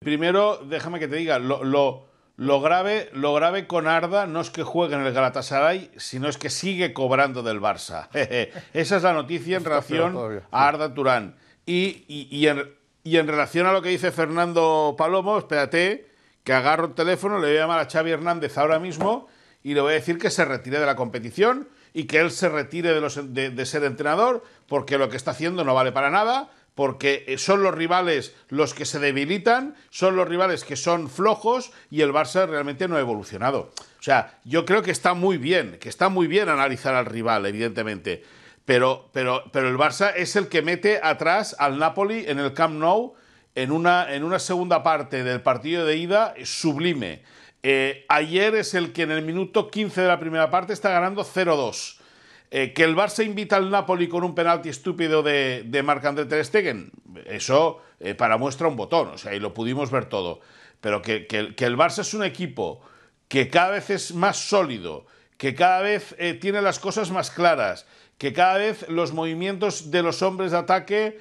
Primero, déjame que te diga, lo, grave, lo grave con Arda no es que juegue en el Galatasaray, sino es que sigue cobrando del Barça. Esa es la noticia en relación a Arda Turán. Y, en, relación a lo que dice Fernando Palomo, espérate, que agarro el teléfono, le voy a llamar a Xavi Hernández ahora mismo y le voy a decir que se retire de la competición y que él se retire de, los, de ser entrenador porque lo que está haciendo no vale para nada, porque eh, son los rivales los que se debilitan, son los rivales que son flojos y el Barça realmente no ha evolucionado. O sea, yo creo que está muy bien, que está muy bien analizar al rival, evidentemente, pero, pero, pero el Barça es el que mete atrás al Napoli en el Camp Nou en una, en una segunda parte del partido de ida sublime. Eh, ayer es el que en el minuto 15 de la primera parte está ganando 0-2 eh, que el Barça invita al Napoli con un penalti estúpido de, de Marc-André Ter eso eh, para muestra un botón, o sea, y lo pudimos ver todo. Pero que, el Barça es un equipo que cada vez es más sólido, que cada vez eh, tiene las cosas más claras, que cada vez los movimientos de los hombres de ataque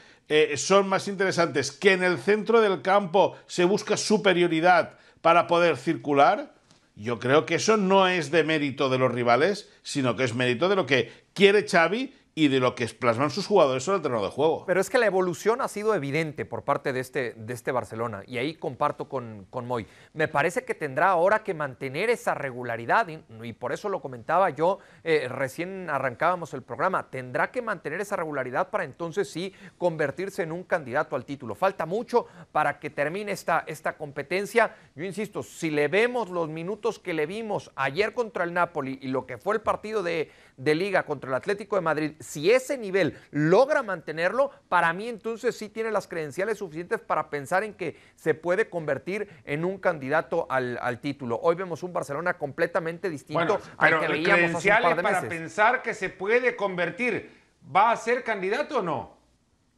son más interesantes, que en el centro del campo se busca superioridad para poder circular, yo creo que eso no es de mérito de los rivales, sino que es mérito de lo que quiere Xavi y de lo que plasman sus jugadores en el terreno de juego. Pero es que la evolución ha sido evidente por parte de este, de este Barcelona, y ahí comparto con, con Moy. Me parece que tendrá ahora que mantener esa regularidad, y, por eso lo comentaba yo, eh, recién arrancábamos el programa, tendrá que mantener esa regularidad para entonces sí convertirse en un candidato al título. Falta mucho para que termine esta, esta competencia. Yo insisto, si le vemos los minutos que le vimos ayer contra el Napoli y lo que fue el partido de de liga contra el Atlético de Madrid, si ese nivel logra mantenerlo, para mí entonces sí tiene las credenciales suficientes para pensar en que se puede convertir en un candidato al, título. Hoy vemos un Barcelona completamente distinto al que veíamos de para pensar que se puede convertir. ¿Va a ser candidato o no?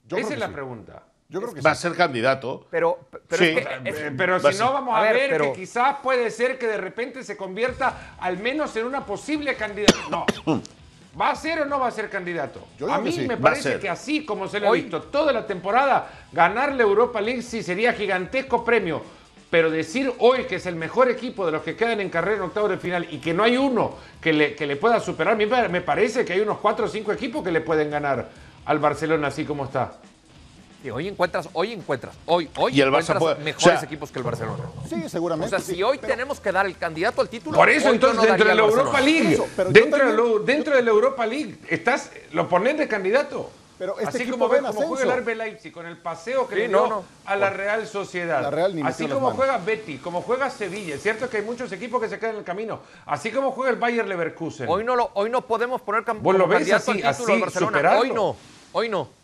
Esa es la pregunta. Yo creo que va a ser candidato. Pero, si no, vamos a, ver, que quizás puede ser que de repente se convierta al menos en una posible candidata. No. ¿Va a ser o no va a ser candidato? a mí me parece que así como se le ha visto toda la temporada, ganar la Europa League sí sería gigantesco premio. Pero decir hoy que es el mejor equipo de los que quedan en carrera en octavos de final y que no hay uno que le, que le pueda superar, me parece que hay unos cuatro o cinco equipos que le pueden ganar al Barcelona así como está hoy encuentras, hoy encuentras, hoy, hoy mejores equipos que el Barcelona. Sí, seguramente. O sea, si hoy tenemos que dar el candidato al título. Por eso, entonces, dentro de la Europa League, dentro, de la Europa League, estás, lo ponen de candidato. Pero este así como, juega el Arbe Leipzig con el paseo que le dio a la Real Sociedad. así como juega Betty, como juega Sevilla. Es cierto que hay muchos equipos que se quedan en el camino. Así como juega el bayern Leverkusen. Hoy no, hoy no podemos poner campeón. ¿Vos Hoy no, hoy no.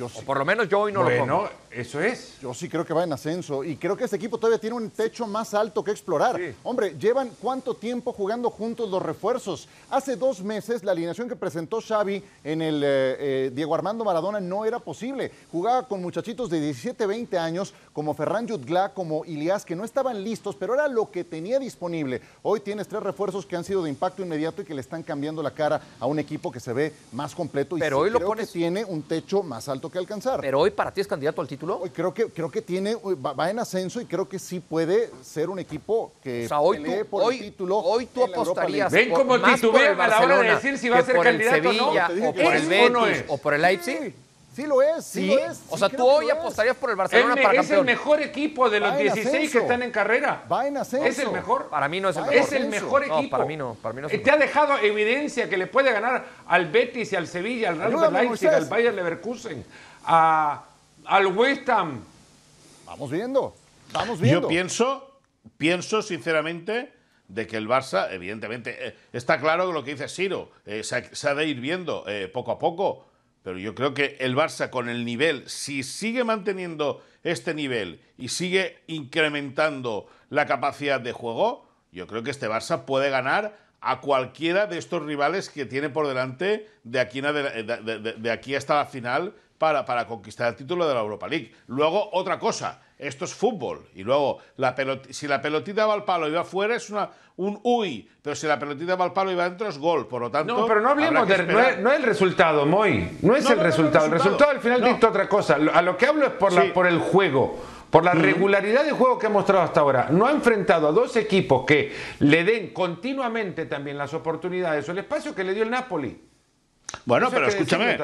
O por lo menos yo hoy no lo como. Eso es. Yo sí creo que va en ascenso y creo que este equipo todavía tiene un techo más alto que explorar. Hombre, llevan cuánto tiempo jugando juntos los refuerzos. Hace dos meses la alineación que presentó Xavi en el eh, eh, Diego Armando Maradona no era posible. Jugaba con muchachitos de 17, 20 años como Ferran Yutgla, como Ilias, que no estaban listos, pero era lo que tenía disponible. Hoy tienes tres refuerzos que han sido de impacto inmediato y que le están cambiando la cara a un equipo que se ve más completo y lo que tiene un techo más alto que alcanzar. Pero hoy para ti es candidato al título Creo que, creo que tiene, va, en ascenso y creo que sí puede ser un equipo que hoy por el título. Hoy tú apostarías. Ven como el a la hora de decir si va a ser candidato Sevilla, o O por el Betis, o por el Leipzig. Sí lo es, sí, es. O sea, tú hoy apostarías por el Barcelona para campeón. Es el mejor equipo de los 16 que están en carrera. Va en ascenso. Es el mejor. Para mí no es el mejor. Es el mejor equipo. para mí no. Para mí no Te ha dejado evidencia que le puede ganar al Betis y al Sevilla, al Real Leipzig, al Bayern Leverkusen, a al West Ham. Vamos viendo, vamos viendo. Yo pienso, pienso sinceramente de que el Barça, evidentemente, eh, está claro lo que dice Siro, eh, se, ha, de ir viendo eh, poco a poco, pero yo creo que el Barça con el nivel, si sigue manteniendo este nivel y sigue incrementando la capacidad de juego, yo creo que este Barça puede ganar a cualquiera de estos rivales que tiene por delante de, aquí hasta la final para, conquistar el título de la Europa League. Luego, otra cosa, esto es fútbol. Y luego, la si la pelotita va al palo y va afuera, es una, un uy. Pero si la pelotita va al palo y va adentro, es gol. Por lo tanto. No, pero no hablemos de. No es, el resultado, Moy. No es el, resultado. el resultado. al final dicta otra cosa. A lo que hablo es por, por el juego por la mm. regularidad de juego que ha mostrado hasta ahora, no ha enfrentado a dos equipos que le den continuamente también las oportunidades o el espacio que le dio el Napoli. Bueno, pero escúchame.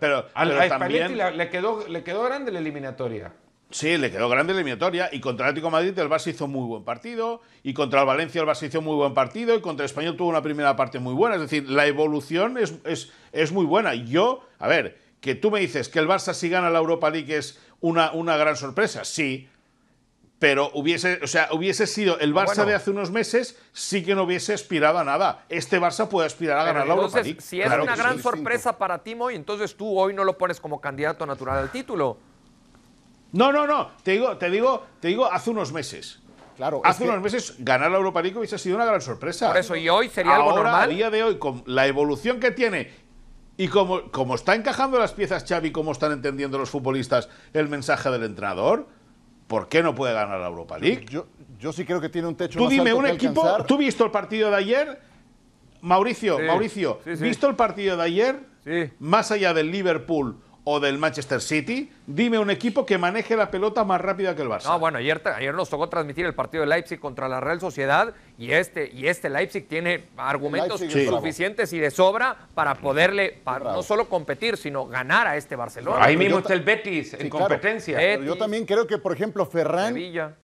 pero, pero le, quedó, grande la eliminatoria. Sí, le quedó grande la eliminatoria y contra el Atlético Madrid el Barça hizo muy buen partido y contra el Valencia el Barça hizo muy buen partido y contra el Español tuvo una primera parte muy buena. Es decir, la evolución es, muy buena. Y Yo, a ver, que tú me dices que el Barça si gana la Europa League es una, una gran sorpresa. Sí, pero hubiese, o sea, hubiese sido el Barça de hace unos meses, sí que no hubiese aspirado a nada. Este Barça puede aspirar a ganar la Europa League. Si es una gran sorpresa para Timo, y entonces tú hoy no lo pones como candidato natural al título. No, no, no. Te digo, te digo, te digo, hace unos meses. Claro, Hace unos meses ganar la Europa League hubiese sido una gran sorpresa. Por eso, ¿y hoy sería algo normal? A día de hoy, con la evolución que tiene y como, como está encajando las piezas Xavi, como están entendiendo los futbolistas el mensaje del entrenador, ¿Por qué no puede ganar la Europa League? Yo, yo sí creo que tiene un techo. Tú dime, un equipo. ¿Tú visto el partido de ayer? Mauricio, Mauricio, ¿visto el partido de ayer? Sí. Más allá del Liverpool del Manchester City, dime un equipo que maneje la pelota más rápida que el Barça. No, bueno, ayer, ayer nos tocó transmitir el partido de Leipzig contra la Real Sociedad y este, y este Leipzig tiene argumentos suficientes y de sobra para poderle, no solo competir, sino ganar a este Barcelona. Ahí mismo está el Betis en competencia. yo también creo que, por ejemplo, Ferran